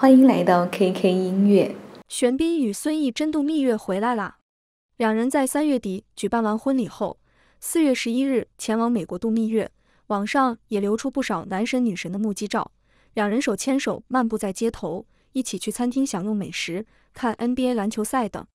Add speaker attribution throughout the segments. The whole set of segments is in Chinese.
Speaker 1: 欢迎来到 KK 音乐。玄彬与孙艺珍度蜜月回来啦！两人在三月底举办完婚礼后，四月十一日前往美国度蜜月，网上也流出不少男神女神的目击照。两人手牵手漫步在街头，一起去餐厅享用美食，看 NBA 篮球赛等。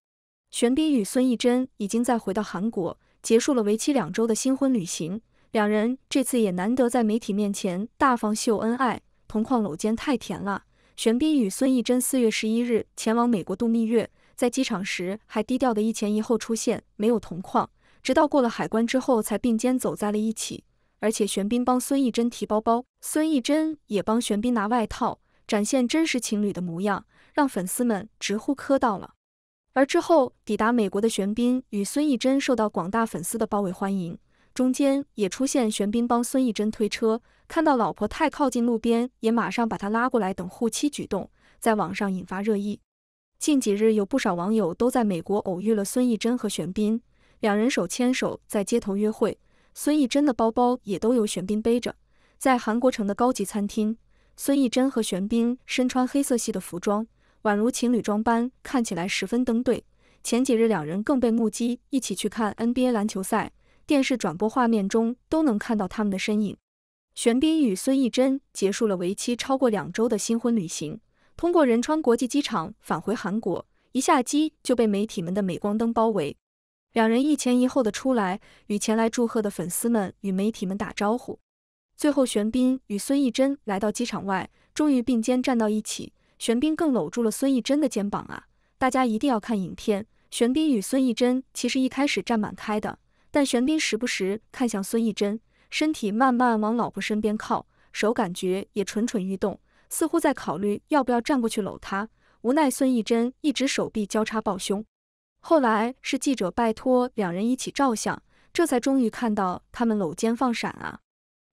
Speaker 1: 玄彬与孙艺珍已经在回到韩国，结束了为期两周的新婚旅行。两人这次也难得在媒体面前大方秀恩爱，同框搂肩太甜了。玄彬与孙艺珍四月十一日前往美国度蜜月，在机场时还低调的一前一后出现，没有同框，直到过了海关之后才并肩走在了一起，而且玄彬帮孙艺珍提包包，孙艺珍也帮玄彬拿外套，展现真实情侣的模样，让粉丝们直呼磕到了。而之后抵达美国的玄彬与孙艺珍受到广大粉丝的包围欢迎。中间也出现玄彬帮孙艺珍推车，看到老婆太靠近路边，也马上把她拉过来等护妻举动，在网上引发热议。近几日有不少网友都在美国偶遇了孙艺珍和玄彬，两人手牵手在街头约会，孙艺珍的包包也都由玄彬背着。在韩国城的高级餐厅，孙艺珍和玄彬身穿黑色系的服装，宛如情侣装般，看起来十分登对。前几日两人更被目击一起去看 NBA 篮球赛。电视转播画面中都能看到他们的身影。玄彬与孙艺珍结束了为期超过两周的新婚旅行，通过仁川国际机场返回韩国，一下机就被媒体们的镁光灯包围。两人一前一后的出来，与前来祝贺的粉丝们与媒体们打招呼。最后，玄彬与孙艺珍来到机场外，终于并肩站到一起。玄彬更搂住了孙艺珍的肩膀啊！大家一定要看影片。玄彬与孙艺珍其实一开始站满开的。但玄彬时不时看向孙艺珍，身体慢慢往老婆身边靠，手感觉也蠢蠢欲动，似乎在考虑要不要站过去搂她。无奈孙艺珍一直手臂交叉抱胸。后来是记者拜托两人一起照相，这才终于看到他们搂肩放闪啊！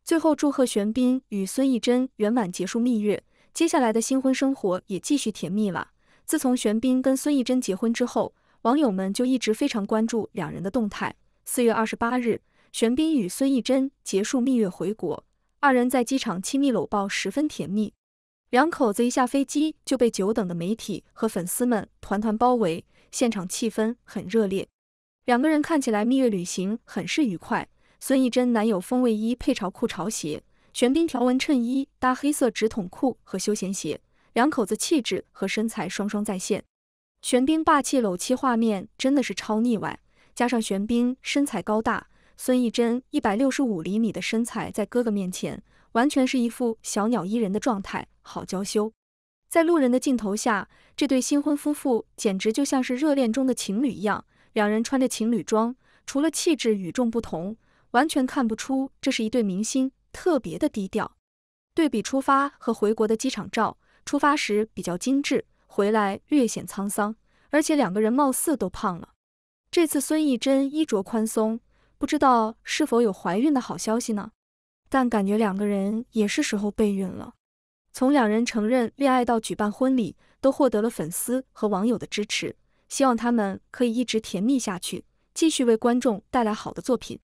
Speaker 1: 最后祝贺玄彬与孙艺珍圆满结束蜜月，接下来的新婚生活也继续甜蜜了。自从玄彬跟孙艺珍结婚之后，网友们就一直非常关注两人的动态。四月二十八日，玄彬与孙艺珍结束蜜月回国，二人在机场亲密搂抱，十分甜蜜。两口子一下飞机就被久等的媒体和粉丝们团团包围，现场气氛很热烈。两个人看起来蜜月旅行很是愉快。孙艺珍男友风卫衣配潮裤潮鞋，玄彬条纹衬衣搭黑色直筒裤和休闲鞋，两口子气质和身材双双在线。玄彬霸气搂妻画面真的是超腻歪。加上玄彬身材高大，孙艺珍一百六十五厘米的身材，在哥哥面前完全是一副小鸟依人的状态，好娇羞。在路人的镜头下，这对新婚夫妇简直就像是热恋中的情侣一样，两人穿着情侣装，除了气质与众不同，完全看不出这是一对明星，特别的低调。对比出发和回国的机场照，出发时比较精致，回来略显沧桑，而且两个人貌似都胖了。这次孙艺珍衣着宽松，不知道是否有怀孕的好消息呢？但感觉两个人也是时候备孕了。从两人承认恋爱到举办婚礼，都获得了粉丝和网友的支持，希望他们可以一直甜蜜下去，继续为观众带来好的作品。